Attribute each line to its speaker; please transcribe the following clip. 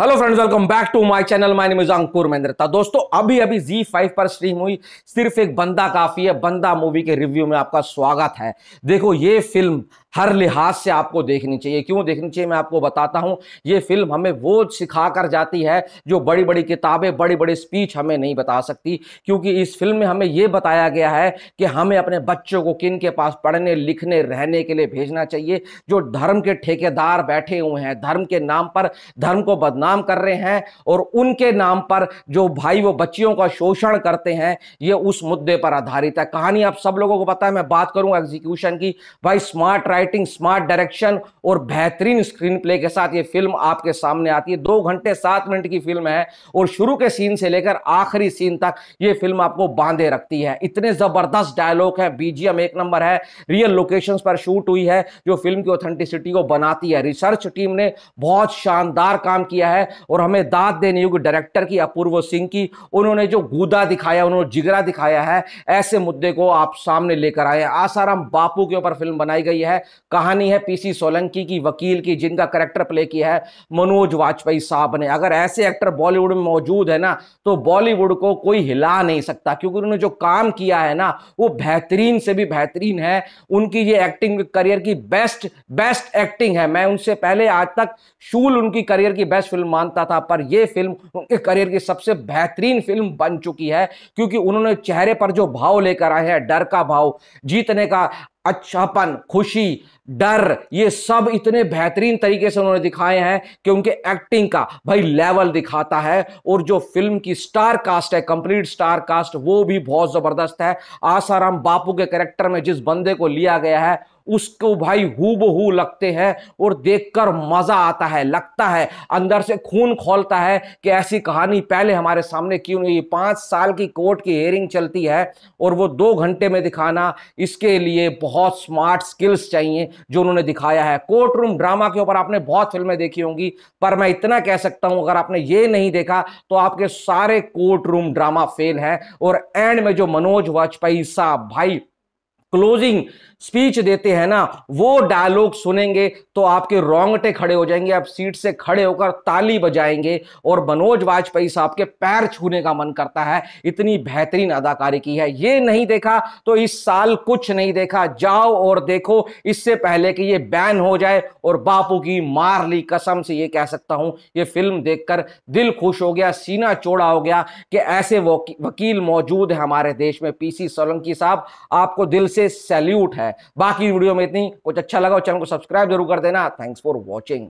Speaker 1: hello friends welcome back to my channel my name is Ankur Mahendrata दोस्तों अभी अभी जी five पर स्ट्रीम हुई सिर्फ एक बंदा काफी है बंदा मूवी के रिव्यू में आपका स्वागत है देखो ये फिल्म हर लिहाज से आपको देखनी चाहिए क्यों देखनी चाहिए मैं आपको बताता हूं ये फिल्म हमें वो सिखा कर जाती है जो बड़ी बड़ी किताबें बड़ी बड़ी स्पीच हमें नहीं बता सकती क्योंकि इस फिल्म में हमें ये बताया गया है कि हमें अपने बच्चों को किन के पास पढ़ने लिखने रहने के लिए भेजना चाहिए जो धर्म के ठेकेदार बैठे हुए हैं धर्म के नाम पर धर्म को बदनाम कर रहे हैं और उनके नाम पर जो भाई वो बच्चियों का शोषण करते हैं ये उस मुद्दे पर आधारित है कहानी आप सब लोगों को पता है मैं बात करूँ एग्जीक्यूशन की भाई smart right writing smart direction और बेहतरीन स्क्रीन प्ले के साथ ये फिल्म आपके सामने आती है दो घंटे सात मिनट की फिल्म है और शुरू के सीन से लेकर आखिरी सीन तक ये फिल्म आपको बांधे रखती है इतने ज़बरदस्त डायलॉग है बीजीएम एक नंबर है रियल लोकेशंस पर शूट हुई है जो फिल्म की ऑथेंटिसिटी को बनाती है रिसर्च टीम ने बहुत शानदार काम किया है और हमें दाद देने योग्य डायरेक्टर की अपूर्व सिंह की उन्होंने जो गुदा दिखाया उन्होंने जिगरा दिखाया है ऐसे मुद्दे को आप सामने लेकर आए आसाराम बापू के ऊपर फिल्म बनाई गई है कहानी है पीसी सोलंकी की वकील की जिनका करेक्टर प्ले किया है मनोज वाजपेयी साहब ने अगर ऐसे एक्टर बॉलीवुड में मौजूद है ना तो बॉलीवुड को कोई हिला नहीं सकता क्योंकि उन्होंने जो काम किया है ना वो बेहतरीन से भी बेहतरीन है उनकी ये एक्टिंग करियर की बेस्ट बेस्ट एक्टिंग है मैं उनसे पहले आज तक शूल उनकी करियर की बेस्ट फिल्म मानता था पर यह फिल्म उनके करियर की सबसे बेहतरीन फिल्म बन चुकी है क्योंकि उन्होंने चेहरे पर जो भाव लेकर आए हैं डर का भाव जीतने का अच्छापन खुशी डर ये सब इतने बेहतरीन तरीके से उन्होंने दिखाए हैं कि उनके एक्टिंग का भाई लेवल दिखाता है और जो फिल्म की स्टार कास्ट है कंप्लीट स्टार कास्ट वो भी बहुत जबरदस्त है आसाराम बापू के कैरेक्टर में जिस बंदे को लिया गया है उसको भाई हु लगते हैं और देखकर मजा आता है लगता है अंदर से खून खोलता है कि ऐसी कहानी पहले हमारे सामने क्यों नहीं पाँच साल की कोर्ट की हेयरिंग चलती है और वो दो घंटे में दिखाना इसके लिए बहुत स्मार्ट स्किल्स चाहिए जो उन्होंने दिखाया है कोर्ट रूम ड्रामा के ऊपर आपने बहुत फिल्में देखी होंगी पर मैं इतना कह सकता हूं अगर आपने ये नहीं देखा तो आपके सारे कोर्ट रूम ड्रामा फेल हैं और एंड में जो मनोज वाजपेयी साहब भाई क्लोजिंग स्पीच देते हैं ना वो डायलॉग सुनेंगे तो आपके रोंगटे खड़े हो जाएंगे आप सीट से खड़े होकर ताली बजाएंगे और मनोज वाजपेयी साहब के पैर छूने का मन करता है इतनी बेहतरीन अदाकारी की है ये नहीं देखा तो इस साल कुछ नहीं देखा जाओ और देखो इससे पहले कि ये बैन हो जाए और बापू की मार ली कसम से ये कह सकता हूं ये फिल्म देखकर दिल खुश हो गया सीना चौड़ा हो गया कि ऐसे वकील मौजूद है हमारे देश में पी सोलंकी साहब आपको दिल से से सैल्यूट है बाकी वीडियो में इतनी कुछ अच्छा लगा चैनल को सब्सक्राइब जरूर कर देना थैंक्स फॉर वॉचिंग